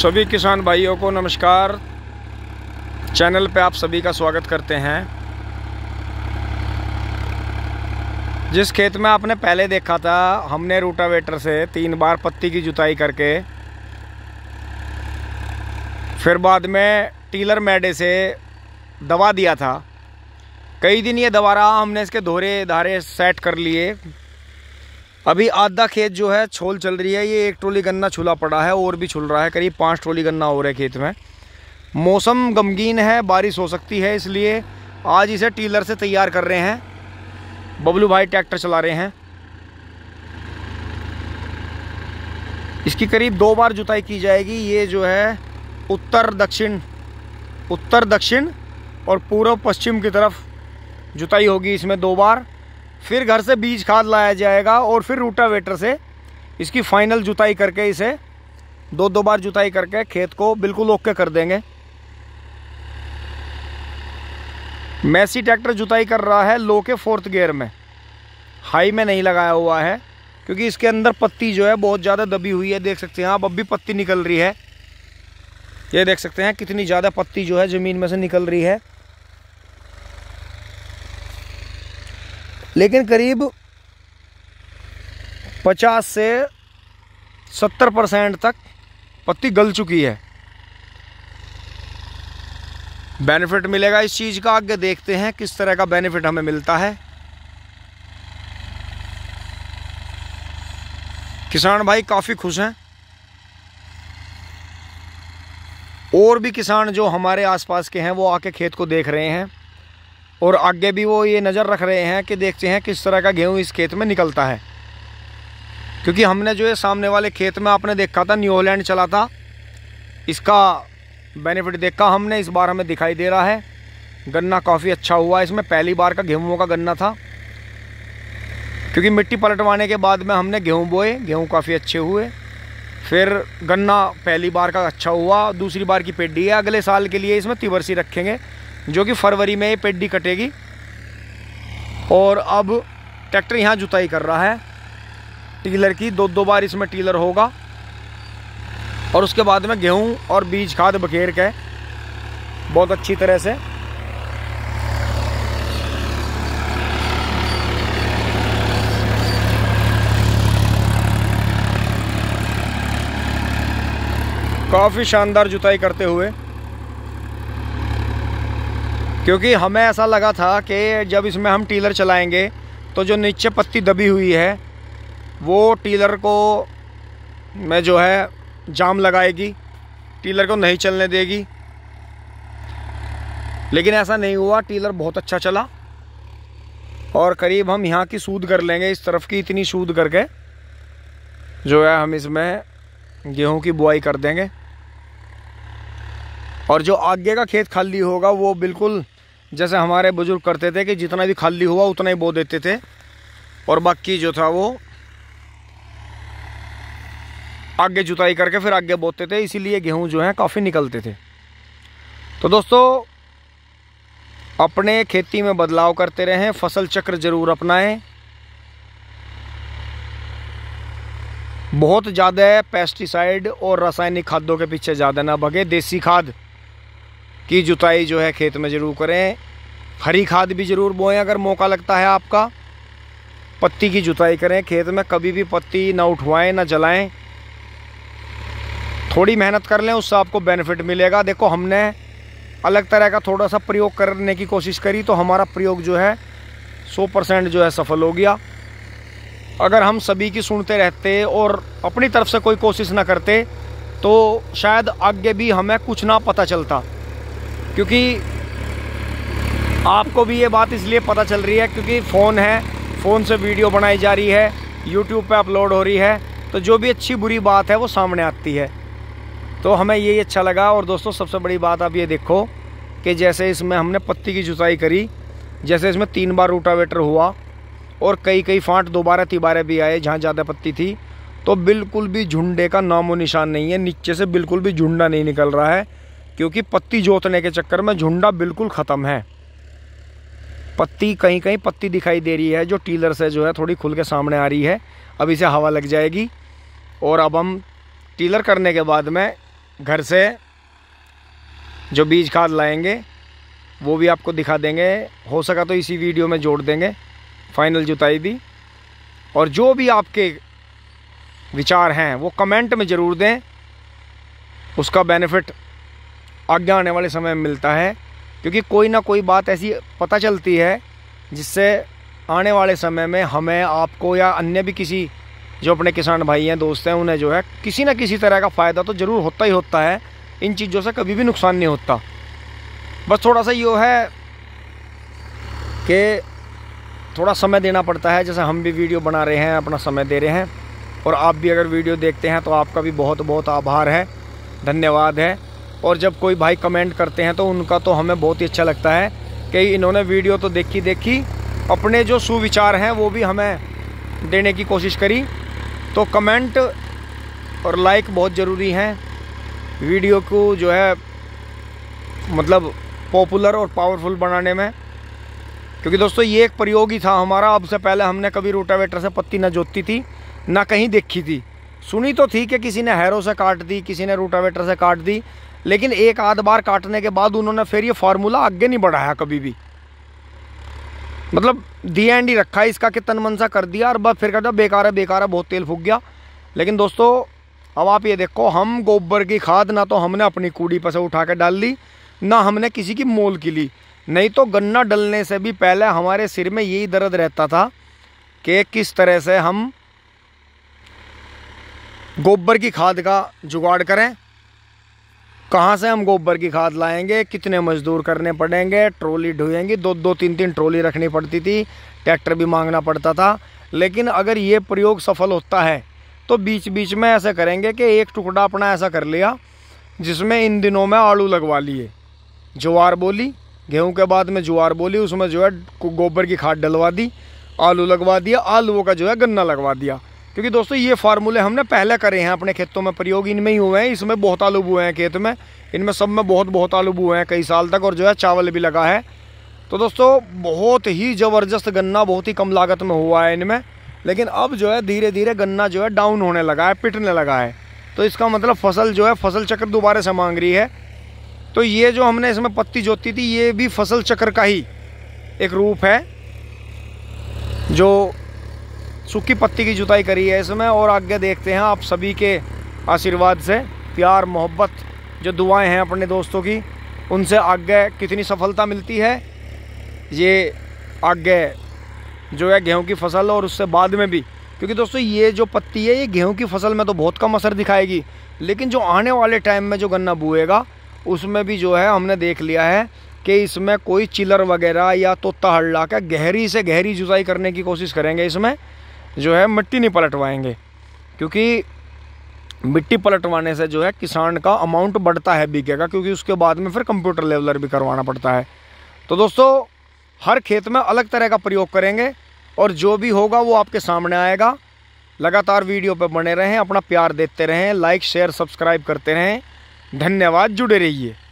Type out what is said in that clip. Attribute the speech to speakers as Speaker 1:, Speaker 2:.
Speaker 1: सभी किसान भाइयों को नमस्कार चैनल पे आप सभी का स्वागत करते हैं जिस खेत में आपने पहले देखा था हमने रोटावेटर से तीन बार पत्ती की जुताई करके फिर बाद में टीलर मैडे से दवा दिया था कई दिन ये रहा हमने इसके धोरे धारे सेट कर लिए अभी आधा खेत जो है छोल चल रही है ये एक ट्रोली गन्ना छुला पड़ा है और भी छुल रहा है करीब पाँच ट्रोली गन्ना हो रहा है खेत में मौसम गमगीन है बारिश हो सकती है इसलिए आज इसे टीलर से तैयार कर रहे हैं बबलू भाई ट्रैक्टर चला रहे हैं इसकी करीब दो बार जुताई की जाएगी ये जो है उत्तर दक्षिण उत्तर दक्षिण और पूर्व पश्चिम की तरफ जुताई होगी इसमें दो बार फिर घर से बीज खाद लाया जाएगा और फिर रूटावेटर से इसकी फाइनल जुताई करके इसे दो दो बार जुताई करके खेत को बिल्कुल ओके कर देंगे मैसी ट्रैक्टर जुताई कर रहा है लो के फोर्थ गियर में हाई में नहीं लगाया हुआ है क्योंकि इसके अंदर पत्ती जो है बहुत ज़्यादा दबी हुई है देख सकते हैं आप अब भी पत्ती निकल रही है ये देख सकते हैं कितनी ज़्यादा पत्ती जो है ज़मीन में से निकल रही है लेकिन करीब 50 से 70 परसेंट तक पत्ती गल चुकी है बेनिफिट मिलेगा इस चीज़ का आगे देखते हैं किस तरह का बेनिफिट हमें मिलता है किसान भाई काफ़ी खुश हैं और भी किसान जो हमारे आसपास के हैं वो आके खेत को देख रहे हैं और आगे भी वो ये नज़र रख रहे हैं कि देखते हैं किस तरह का गेहूँ इस खेत में निकलता है क्योंकि हमने जो है सामने वाले खेत में आपने देखा था न्यूलैंड चला था इसका बेनिफिट देखा हमने इस बार हमें दिखाई दे रहा है गन्ना काफ़ी अच्छा हुआ इसमें पहली बार का गेहूँ का गन्ना था क्योंकि मिट्टी पलटवाने के बाद में हमने गेहूँ बोए गेहूँ काफ़ी अच्छे हुए फिर गन्ना पहली बार का अच्छा हुआ दूसरी बार की पेडी है अगले साल के लिए इसमें तिवरसी रखेंगे जो कि फरवरी में ये पेड्डी कटेगी और अब ट्रैक्टर यहाँ जुताई कर रहा है टीलर की दो दो बार इसमें टीलर होगा और उसके बाद में गेहूँ और बीज खाद बखेर के बहुत अच्छी तरह से काफ़ी शानदार जुताई करते हुए क्योंकि हमें ऐसा लगा था कि जब इसमें हम टीलर चलाएंगे तो जो नीचे पत्ती दबी हुई है वो टीलर को में जो है जाम लगाएगी टीलर को नहीं चलने देगी लेकिन ऐसा नहीं हुआ टीलर बहुत अच्छा चला और करीब हम यहाँ की सूद कर लेंगे इस तरफ की इतनी सूद करके जो है हम इसमें गेहूं की बुआई कर देंगे और जो आगे का खेत खाली होगा वो बिल्कुल जैसे हमारे बुज़ुर्ग करते थे कि जितना भी खाली हुआ उतना ही बो देते थे और बाकी जो था वो आगे जुताई करके फिर आगे बोते थे इसीलिए गेहूँ जो है काफ़ी निकलते थे तो दोस्तों अपने खेती में बदलाव करते रहें फसल चक्र ज़रूर अपनाएं बहुत ज़्यादा पेस्टिसाइड और रासायनिक खादों के पीछे ज़्यादा ना भगे देसी खाद की जुताई जो है खेत में ज़रूर करें हरी खाद भी ज़रूर बोएं अगर मौका लगता है आपका पत्ती की जुताई करें खेत में कभी भी पत्ती ना उठवाएं ना जलाएं थोड़ी मेहनत कर लें उससे आपको बेनिफिट मिलेगा देखो हमने अलग तरह का थोड़ा सा प्रयोग करने की कोशिश करी तो हमारा प्रयोग जो है 100 परसेंट जो है सफल हो गया अगर हम सभी की सुनते रहते और अपनी तरफ से कोई कोशिश ना करते तो शायद आगे भी हमें कुछ ना पता चलता क्योंकि आपको भी ये बात इसलिए पता चल रही है क्योंकि फ़ोन है फ़ोन से वीडियो बनाई जा रही है यूट्यूब पे अपलोड हो रही है तो जो भी अच्छी बुरी बात है वो सामने आती है तो हमें यही अच्छा लगा और दोस्तों सबसे बड़ी बात आप ये देखो कि जैसे इसमें हमने पत्ती की जुताई करी जैसे इसमें तीन बार रूटावेटर हुआ और कई कई फांट दोबारा तिबारे भी आए जहाँ ज़्यादा पत्ती थी तो बिल्कुल भी झुंडे का नामो निशान नहीं है नीचे से बिल्कुल भी झुंडा नहीं निकल रहा है क्योंकि पत्ती जोतने के चक्कर में झुंडा बिल्कुल ख़त्म है पत्ती कहीं कहीं पत्ती दिखाई दे रही है जो टीलर से जो है थोड़ी खुल के सामने आ रही है अब इसे हवा लग जाएगी और अब हम टीलर करने के बाद में घर से जो बीज खाद लाएंगे वो भी आपको दिखा देंगे हो सका तो इसी वीडियो में जोड़ देंगे फाइनल जुताई भी और जो भी आपके विचार हैं वो कमेंट में ज़रूर दें उसका बेनिफिट आगे आने वाले समय में मिलता है क्योंकि कोई ना कोई बात ऐसी पता चलती है जिससे आने वाले समय में हमें आपको या अन्य भी किसी जो अपने किसान भाई हैं दोस्त हैं उन्हें जो है किसी ना किसी तरह का फ़ायदा तो ज़रूर होता ही होता है इन चीज़ों से कभी भी नुकसान नहीं होता बस थोड़ा सा यो है कि थोड़ा समय देना पड़ता है जैसे हम भी वीडियो बना रहे हैं अपना समय दे रहे हैं और आप भी अगर वीडियो देखते हैं तो आपका भी बहुत बहुत आभार है धन्यवाद है और जब कोई भाई कमेंट करते हैं तो उनका तो हमें बहुत ही अच्छा लगता है कि इन्होंने वीडियो तो देखी देखी अपने जो सुविचार हैं वो भी हमें देने की कोशिश करी तो कमेंट और लाइक बहुत ज़रूरी हैं वीडियो को जो है मतलब पॉपुलर और पावरफुल बनाने में क्योंकि दोस्तों ये एक प्रयोग ही था हमारा अब से पहले हमने कभी रोटावेटर से पत्ती ना जोतती थी ना कहीं देखी थी सुनी तो थी कि किसी ने हैरों से काट दी किसी ने रोटावेटर से काट दी लेकिन एक आध बार काटने के बाद उन्होंने फिर ये फार्मूला आगे नहीं बढ़ाया कभी भी मतलब दी एंड ही रखा है इसका कि तन मनसा कर दिया और बस फिर कहता बेकार है बेकार है बहुत तेल फूक गया लेकिन दोस्तों अब आप ये देखो हम गोबर की खाद ना तो हमने अपनी कूड़ी पर से उठा के डाल दी ना हमने किसी की मोल की ली नहीं तो गन्ना डलने से भी पहले हमारे सिर में यही दर्द रहता था कि किस तरह से हम गोबर की खाद का जुगाड़ करें कहाँ से हम गोबर की खाद लाएंगे कितने मजदूर करने पड़ेंगे ट्रॉली ढोएंगी दो दो तीन तीन ट्रॉली रखनी पड़ती थी ट्रैक्टर भी मांगना पड़ता था लेकिन अगर ये प्रयोग सफल होता है तो बीच बीच में ऐसा करेंगे कि एक टुकड़ा अपना ऐसा कर लिया जिसमें इन दिनों में आलू लगवा लिए जुआर बोली गेहूं के बाद में जुआर बोली उसमें जो है गोबर की खाद डलवा दी आलू लगवा दिया आलूओं का जो है गन्ना लगवा दिया क्योंकि दोस्तों ये फार्मूले हमने पहले करे हैं अपने खेतों में प्रयोग इनमें ही हुए हैं इसमें बहुत आलू बुए हैं खेत में इनमें सब में बहुत बहुत आलू बुए हैं कई साल तक और जो है चावल भी लगा है तो दोस्तों बहुत ही ज़बरदस्त गन्ना बहुत ही कम लागत में हुआ है इनमें लेकिन अब जो है धीरे धीरे गन्ना जो है डाउन होने लगा है पिटने लगा है तो इसका मतलब फसल जो है फसल चक्र दोबारा से मांग रही है तो ये जो हमने इसमें पत्ती जोती थी ये भी फसल चक्र का ही एक रूप है जो सूखी पत्ती की जुताई करी है इसमें और आगे देखते हैं आप सभी के आशीर्वाद से प्यार मोहब्बत जो दुआएं हैं अपने दोस्तों की उनसे आगे कितनी सफलता मिलती है ये आगे जो है गेहूं की फसल और उससे बाद में भी क्योंकि दोस्तों ये जो पत्ती है ये गेहूं की फसल में तो बहुत कम असर दिखाएगी लेकिन जो आने वाले टाइम में जो गन्ना बुएगा उसमें भी जो है हमने देख लिया है कि इसमें कोई चिलर वगैरह या तोता हड़ला के गहरी से गहरी जुताई करने की कोशिश करेंगे इसमें जो है मिट्टी नहीं पलटवाएंगे क्योंकि मिट्टी पलटवाने से जो है किसान का अमाउंट बढ़ता है बीघे का क्योंकि उसके बाद में फिर कंप्यूटर लेवलर भी करवाना पड़ता है तो दोस्तों हर खेत में अलग तरह का प्रयोग करेंगे और जो भी होगा वो आपके सामने आएगा लगातार वीडियो पर बने रहें अपना प्यार देते रहें लाइक शेयर सब्सक्राइब करते रहें धन्यवाद जुड़े रहिए